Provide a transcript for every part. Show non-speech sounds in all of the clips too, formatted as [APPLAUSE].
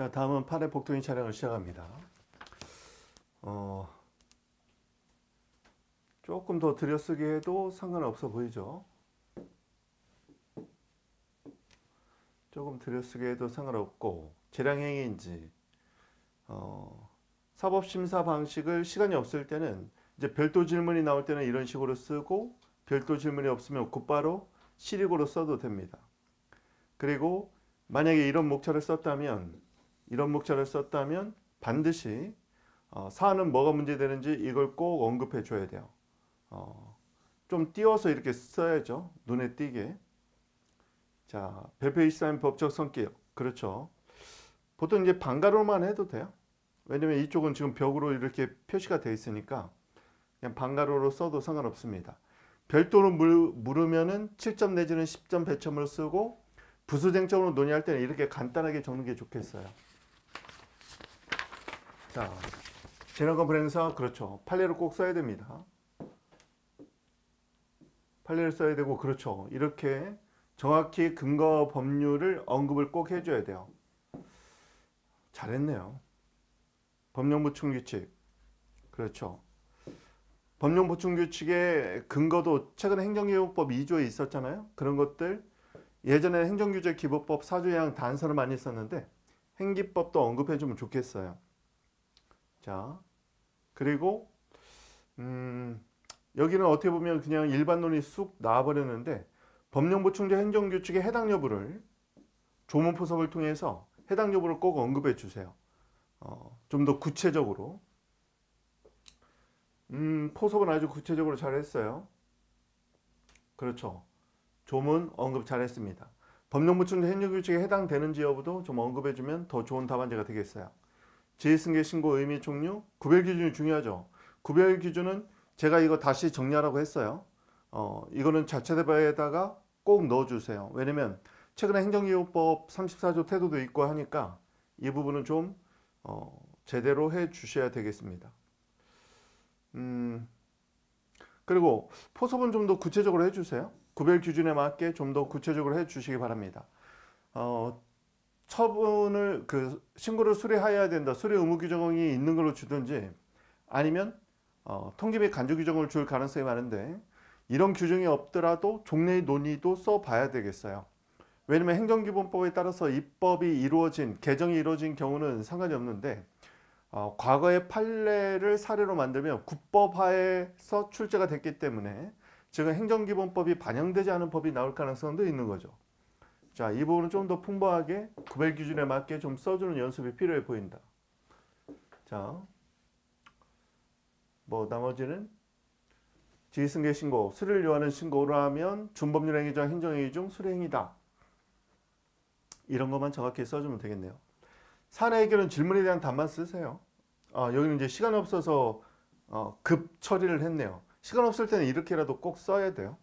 자, 다음은 팔의 복도인 차량을 시작합니다. 어, 조금 더 들여쓰기 해도 상관없어 보이죠? 조금 들여쓰기 해도 상관없고 재량행위인지 어, 사법심사 방식을 시간이 없을 때는 이제 별도 질문이 나올 때는 이런 식으로 쓰고 별도 질문이 없으면 곧바로 실익으로 써도 됩니다. 그리고 만약에 이런 목차를 썼다면 이런 목차를 썼다면 반드시 어, 사안은 뭐가 문제되는지 이걸 꼭 언급해 줘야 돼요. 어, 좀 띄워서 이렇게 써야죠. 눈에 띄게. 자, 배표 23 법적 성격. 그렇죠. 보통 이제 반가로만 해도 돼요. 왜냐면 이쪽은 지금 벽으로 이렇게 표시가 되어 있으니까 그냥 반가로로 써도 상관없습니다. 별도로 물으면은 7점 내지는 10점 배점을 쓰고 부수쟁점으로 논의할 때는 이렇게 간단하게 적는 게 좋겠어요. 자, 재난 컴플레인서 그렇죠. 판례를 꼭 써야 됩니다. 판례를 써야 되고 그렇죠. 이렇게 정확히 근거 법률을 언급을 꼭 해줘야 돼요. 잘했네요. 법령 보충 규칙 그렇죠. 법령 보충 규칙의 근거도 최근 행정기본법 2조에 있었잖아요. 그런 것들 예전에 행정규제 기본법 4조양 단서를 많이 썼는데 행기법도 언급해주면 좋겠어요. 자, 그리고 음, 여기는 어떻게 보면 그냥 일반론이 쑥 나와버렸는데 법령보충제 행정규칙의 해당 여부를 조문포섭을 통해서 해당 여부를 꼭 언급해 주세요. 어, 좀 더 구체적으로 음, 포섭은 아주 구체적으로 잘 했어요. 그렇죠. 조문 언급 잘 했습니다. 법령보충제 행정규칙에 해당되는지 여부도 좀 언급해주면 더 좋은 답안제가 되겠어요. 재승계 신고 의미 종류, 구별 기준이 중요하죠. 구별 기준은 제가 이거 다시 정리하라고 했어요. 어, 이거는 자체 대바에다가 꼭 넣어주세요. 왜냐면 최근에 행정기호법 34조 태도도 있고 하니까 이 부분은 좀 어, 제대로 해 주셔야 되겠습니다. 음, 그리고 포섭은 좀 더 구체적으로 해주세요. 구별 기준에 맞게 좀 더 구체적으로 해주시기 바랍니다. 어, 처분을 그 신고를 수리하여야 된다. 수리 의무 규정이 있는 걸로 주든지 아니면 어, 통지 및 간주 규정을 줄 가능성이 많은데 이런 규정이 없더라도 종례 논의도 써봐야 되겠어요. 왜냐면 행정기본법에 따라서 입법이 이루어진 개정이 이루어진 경우는 상관이 없는데 어, 과거의 판례를 사례로 만들면 국법화에서 출제가 됐기 때문에 지금 행정기본법이 반영되지 않은 법이 나올 가능성도 있는 거죠. 자, 이 부분은 좀 더 풍부하게 구별 기준에 맞게 좀 써주는 연습이 필요해 보인다. 자, 뭐 나머지는 지휘승계 신고, 수를 요하는 신고로 하면 준법률행위와 행정행위 중 수행이다. 이런 것만 정확히 써주면 되겠네요. 사례 해결은 질문에 대한 답만 쓰세요. 아, 여기는 이제 시간 없어서 어, 급 처리를 했네요. 시간 없을 때는 이렇게라도 꼭 써야 돼요.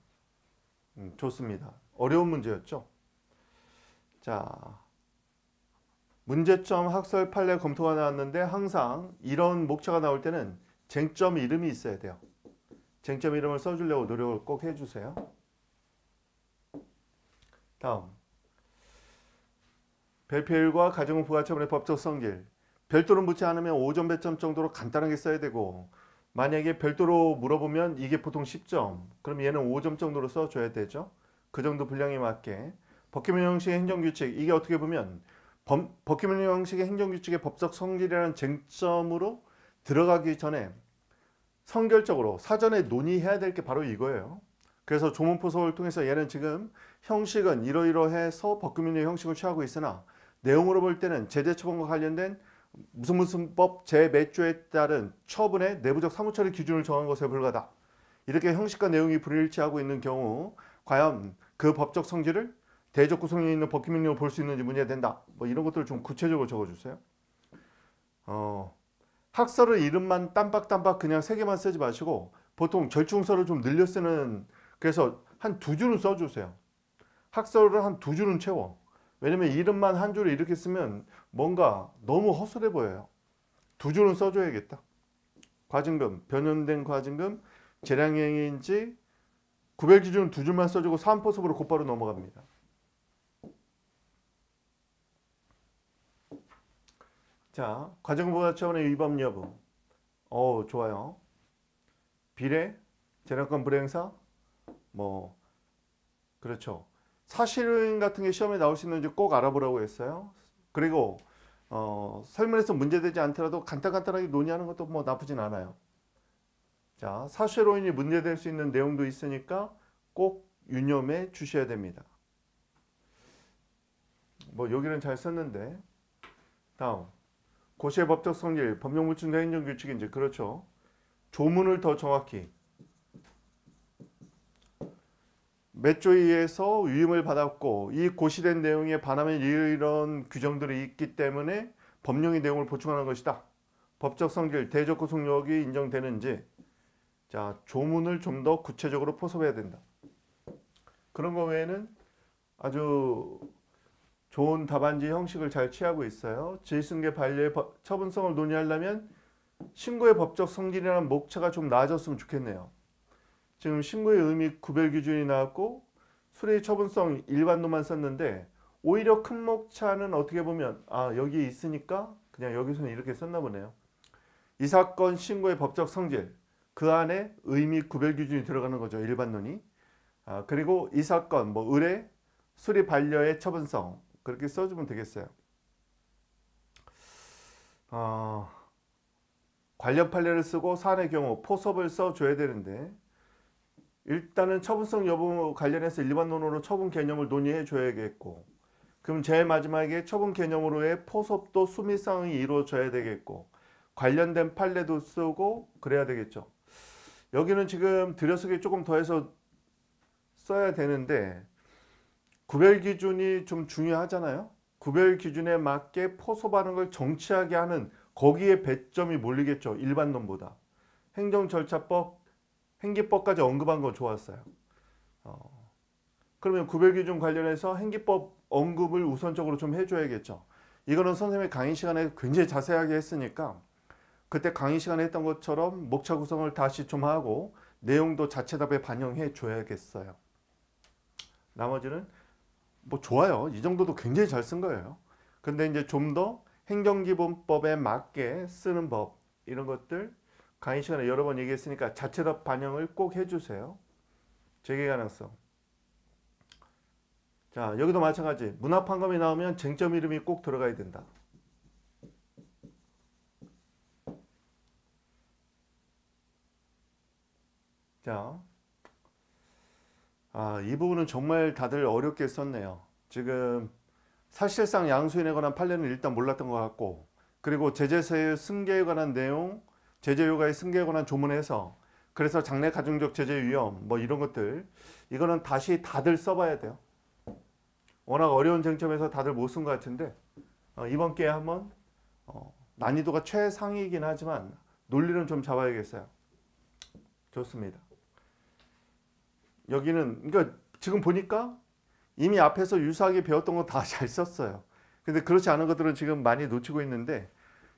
음, 좋습니다. 어려운 문제였죠. 자, 문제점 학설 판례 검토가 나왔는데 항상 이런 목차가 나올 때는 쟁점 이름이 있어야 돼요. 쟁점 이름을 써주려고 노력을 꼭 해주세요. 다음. 별표율과 가정부가 처분의 법적 성질. 별도로 묻지 않으면 5점 배점 정도로 간단하게 써야 되고 만약에 별도로 물어보면 이게 보통 10점 그럼 얘는 5점 정도로 써줘야 되죠. 그 정도 분량에 맞게 버키먼 형식의 행정규칙 이게 어떻게 보면 범, 버키먼 형식의 행정규칙의 법적 성질이라는 쟁점으로 들어가기 전에 성결적으로 사전에 논의해야 될 게 바로 이거예요. 그래서 조문포 서울 통해서 얘는 지금 형식은 이러이러해서 법규민의 형식을 취하고 있으나 내용으로 볼 때는 제재 처분과 관련된 무슨 무슨 법 제 몇 조에 따른 처분의 내부적 사무처리 기준을 정한 것에 불과다. 이렇게 형식과 내용이 불일치하고 있는 경우 과연 그 법적 성질을 대적 구성에 있는 법규 명령을 볼 수 있는지 문제가 된다. 뭐 이런 것들을 좀 구체적으로 적어주세요. 어, 학설을 이름만 깜박깜박 그냥 세 개만 쓰지 마시고 보통 절충서를 좀 늘려 쓰는 그래서 한 두 줄은 써주세요. 학설을 한 두 줄은 채워. 왜냐면 이름만 한 줄을 이렇게 쓰면 뭔가 너무 허술해 보여요. 두 줄은 써줘야겠다. 과징금, 변형된 과징금, 재량행위인지 구별 기준 두 줄만 써주고 사 3포섭으로 곧바로 넘어갑니다. 자, 과정부가 처원의 위법 여부. 어, 좋아요. 비례, 재량권 불행사, 뭐 그렇죠. 사실은 같은 게 시험에 나올 수 있는지 꼭 알아보라고 했어요. 그리고 어, 설문에서 문제되지 않더라도 간단간단하게 논의하는 것도 뭐 나쁘진 않아요. 자, 사실로인이 문제될 수 있는 내용도 있으니까 꼭 유념해 주셔야 됩니다. 뭐 여기는 잘 썼는데 다음 고시의 법적 성질, 법령물증과 행정규칙이 이제 그렇죠. 조문을 더 정확히 몇조에 의해서 위임을 받았고 이 고시된 내용에 반하면 이런 규정들이 있기 때문에 법령의 내용을 보충하는 것이다. 법적 성질, 대적 구속력이 인정되는지 자 조문을 좀 더 구체적으로 포섭해야 된다. 그런 거 외에는 아주 좋은 답안지 형식을 잘 취하고 있어요. 질승계 반려의 법, 처분성을 논의하려면 신고의 법적 성질이라는 목차가 좀 나아졌으면 좋겠네요. 지금 신고의 의미 구별 기준이 나왔고 수레의 처분성 일반도만 썼는데 오히려 큰 목차는 어떻게 보면 아 여기 있으니까 그냥 여기서는 이렇게 썼나 보네요. 이 사건 신고의 법적 성질 그 안에 의미 구별 기준이 들어가는 거죠. 일반론이. 아, 그리고 이 사건 뭐 의뢰 수리 반려의 처분성 그렇게 써주면 되겠어요. 어, 관련 판례를 쓰고 사안의 경우 포섭을 써줘야 되는데 일단은 처분성 여부 관련해서 일반 논어로 처분 개념을 논의해 줘야겠고 그럼 제일 마지막에 처분 개념으로의 포섭도 수미상이 이루어져야 되겠고 관련된 판례도 쓰고 그래야 되겠죠. 여기는 지금 들여쓰기 조금 더해서 써야 되는데 구별 기준이 좀 중요하잖아요. 구별 기준에 맞게 포섭하는걸 정치하게 하는 거기에 배점이 몰리겠죠. 일반론보다. 행정 절차법, 행기법까지 언급한 거 좋았어요. 어, 그러면 구별 기준 관련해서 행기법 언급을 우선적으로 좀 해줘야겠죠. 이거는 선생님이 강의 시간에 굉장히 자세하게 했으니까 그때 강의 시간에 했던 것처럼 목차 구성을 다시 좀 하고 내용도 자체 답에 반영해 줘야겠어요. 나머지는 뭐 좋아요. 이 정도도 굉장히 잘 쓴 거예요. 근데 이제 좀 더 행정기본법에 맞게 쓰는 법 이런 것들 강의 시간에 여러 번 얘기했으니까 자체적 반영을 꼭 해주세요. 재개 가능성. 자 여기도 마찬가지 문화판검이 나오면 쟁점 이름이 꼭 들어가야 된다. 아, 이 부분은 정말 다들 어렵게 썼네요. 지금 사실상 양수인에 관한 판례는 일단 몰랐던 것 같고 그리고 제재세의 승계에 관한 내용, 제재효가의 승계에 관한 조문에서 그래서 장래 가중적 제재 위험 뭐 이런 것들 이거는 다시 다들 써봐야 돼요. 워낙 어려운 쟁점에서 다들 못 쓴 것 같은데 어, 이번 기회에 한번 어, 난이도가 최상위이긴 하지만 논리는 좀 잡아야겠어요. 좋습니다. 여기는 그러니까 지금 보니까 이미 앞에서 유사하게 배웠던 거 다 잘 썼어요. 근데 그렇지 않은 것들은 지금 많이 놓치고 있는데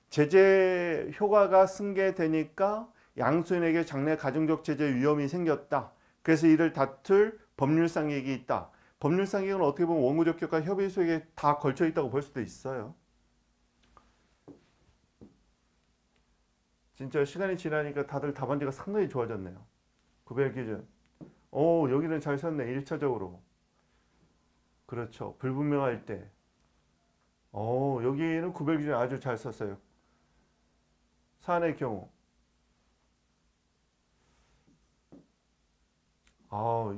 제재 효과가 승계되니까 양수인에게 장래 가중적 제재 위험이 생겼다. 그래서 이를 다툴 법률상 얘기 있다. 법률상 얘기는 어떻게 보면 원고적격과 협의 소에게다 걸쳐 있다고 볼 수도 있어요. 진짜 시간이 지나니까 다들 답안지가 상당히 좋아졌네요. 구별 기준. 오 여기는 잘 샀네 1차적으로 그렇죠 불분명할 때오 여기는 구별 기준 아주 잘 샀어요 산의 경우 아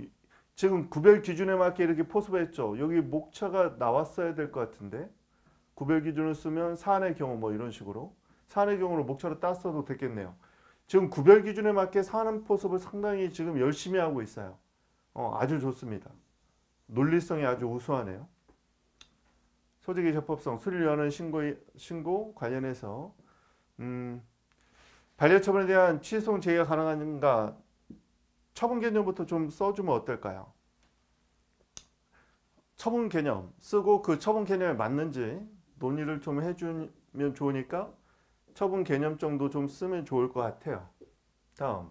지금 구별 기준에 맞게 이렇게 포섭했죠 여기 목차가 나왔어야 될 것 같은데 구별 기준을 쓰면 산의 경우 뭐 이런 식으로 산의 경우로 목차로 땄어도 됐겠네요 지금 구별 기준에 맞게 사는 포섭을 상당히 지금 열심히 하고 있어요. 어, 아주 좋습니다. 논리성이 아주 우수하네요. 소득의 적법성, 수리하는 신고, 신고 관련해서 음, 반려처분에 대한 취소 제의가 가능한가 처분 개념부터 좀 써주면 어떨까요? 처분 개념 쓰고 그 처분 개념에 맞는지 논의를 좀 해주면 좋으니까 처분 개념 정도 좀 쓰면 좋을 것 같아요. 다음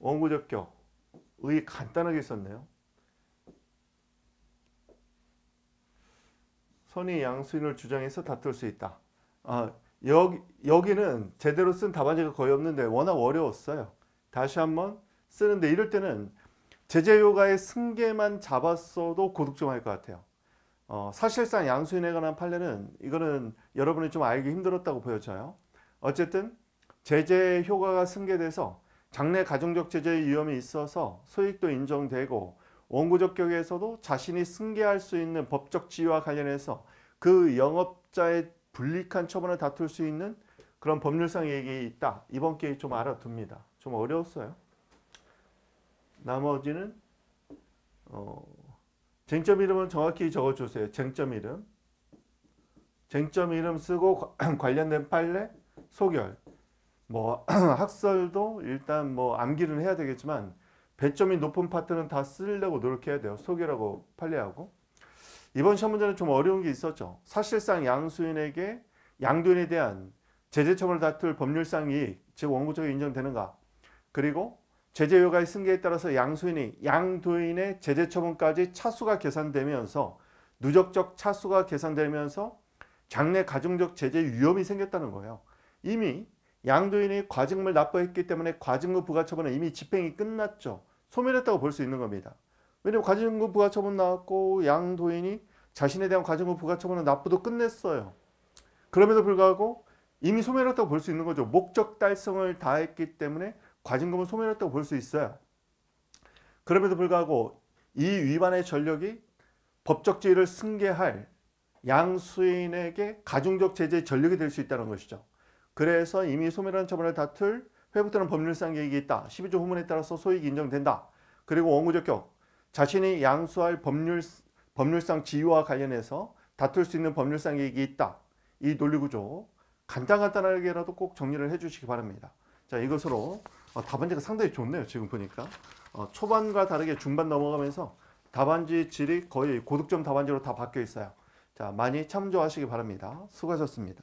원고적격 의 간단하게 썼네요. 선의 양수인을 주장해서 다툴 수 있다. 아, 여기, 여기는 제대로 쓴 답안지가 거의 없는데 워낙 어려웠어요. 다시 한번 쓰는데 이럴 때는 제재효가의 승계만 잡았어도 고득점할 것 같아요. 어, 사실상 양수인에 관한 판례는 이거는 여러분이 좀 알기 힘들었다고 보여져요. 어쨌든 제재 의 효과가 승계돼서 장래 가중적 제재의 위험이 있어서 소익도 인정되고 원고적 격에서도 자신이 승계할 수 있는 법적 지위와 관련해서 그 영업자의 불리한 처분을 다툴 수 있는 그런 법률상 얘기 가 있다. 이번 기회에 좀 알아둡니다. 좀 어려웠어요. 나머지는 어, 쟁점 이름은 정확히 적어주세요. 쟁점 이름. 쟁점 이름 쓰고 [CLEARS THROAT] 관련된 판례, 소결, 뭐 [CLEARS THROAT] 학설도 일단 뭐 암기는 해야 되겠지만 배점이 높은 파트는 다 쓰려고 노력해야 돼요. 소개라고 판례하고. 이번 시험 문제는 좀 어려운 게 있었죠. 사실상 양수인에게 양도인에 대한 제재처벌을 다툴 법률상 이익, 즉 원고적이 인정되는가. 그리고 제재효과의 승계에 따라서 양수인이 양도인의 제재처분까지 차수가 계산되면서 누적적 차수가 계산되면서 장래 가중적 제재 위험이 생겼다는 거예요. 이미 양도인이 과징금을 납부했기 때문에 과징금 부과처분은 이미 집행이 끝났죠. 소멸했다고 볼 수 있는 겁니다. 왜냐하면 과징금 부과처분 나왔고 양도인이 자신에 대한 과징금 부과처분은 납부도 끝냈어요. 그럼에도 불구하고 이미 소멸했다고 볼 수 있는 거죠. 목적 달성을 다했기 때문에 과징금은 소멸했다고 볼 수 있어요. 그럼에도 불구하고 이 위반의 전력이 법적 지위를 승계할 양수인에게 가중적 제재의 전력이 될 수 있다는 것이죠. 그래서 이미 소멸한 처분을 다툴 회부되는 법률상 계획이 있다. 12조 후문에 따라서 소익이 인정된다. 그리고 원고적격, 자신이 양수할 법률, 법률상 지위와 관련해서 다툴 수 있는 법률상 계획이 있다. 이 논리구조 간단간단하게라도 꼭 정리를 해주시기 바랍니다. 자 이것으로 어, 답안지가 상당히 좋네요. 지금 보니까 어, 초반과 다르게 중반 넘어가면서 답안지 질이 거의 고득점 답안지로 다 바뀌어 있어요. 자 많이 참조하시기 바랍니다. 수고하셨습니다.